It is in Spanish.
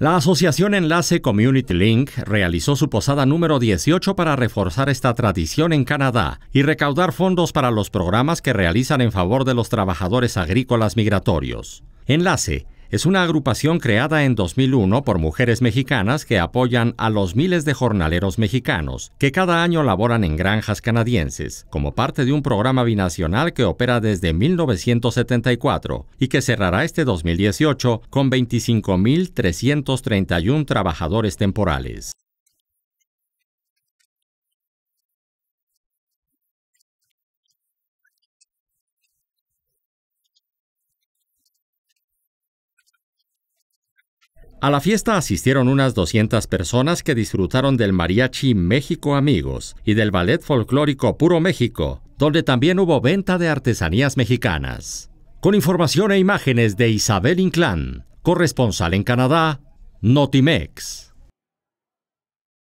La asociación Enlace Community Link realizó su posada número 18 para reforzar esta tradición en Canadá y recaudar fondos para los programas que realizan en favor de los trabajadores agrícolas migratorios. Enlace es una agrupación creada en 2001 por mujeres mexicanas que apoyan a los miles de jornaleros mexicanos que cada año laboran en granjas canadienses, como parte de un programa binacional que opera desde 1974 y que cerrará este 2018 con 25.331 trabajadores temporales. A la fiesta asistieron unas 200 personas que disfrutaron del mariachi México Amigos y del ballet folclórico Puro México, donde también hubo venta de artesanías mexicanas. Con información e imágenes de Isabel Inclán, corresponsal en Canadá, Notimex.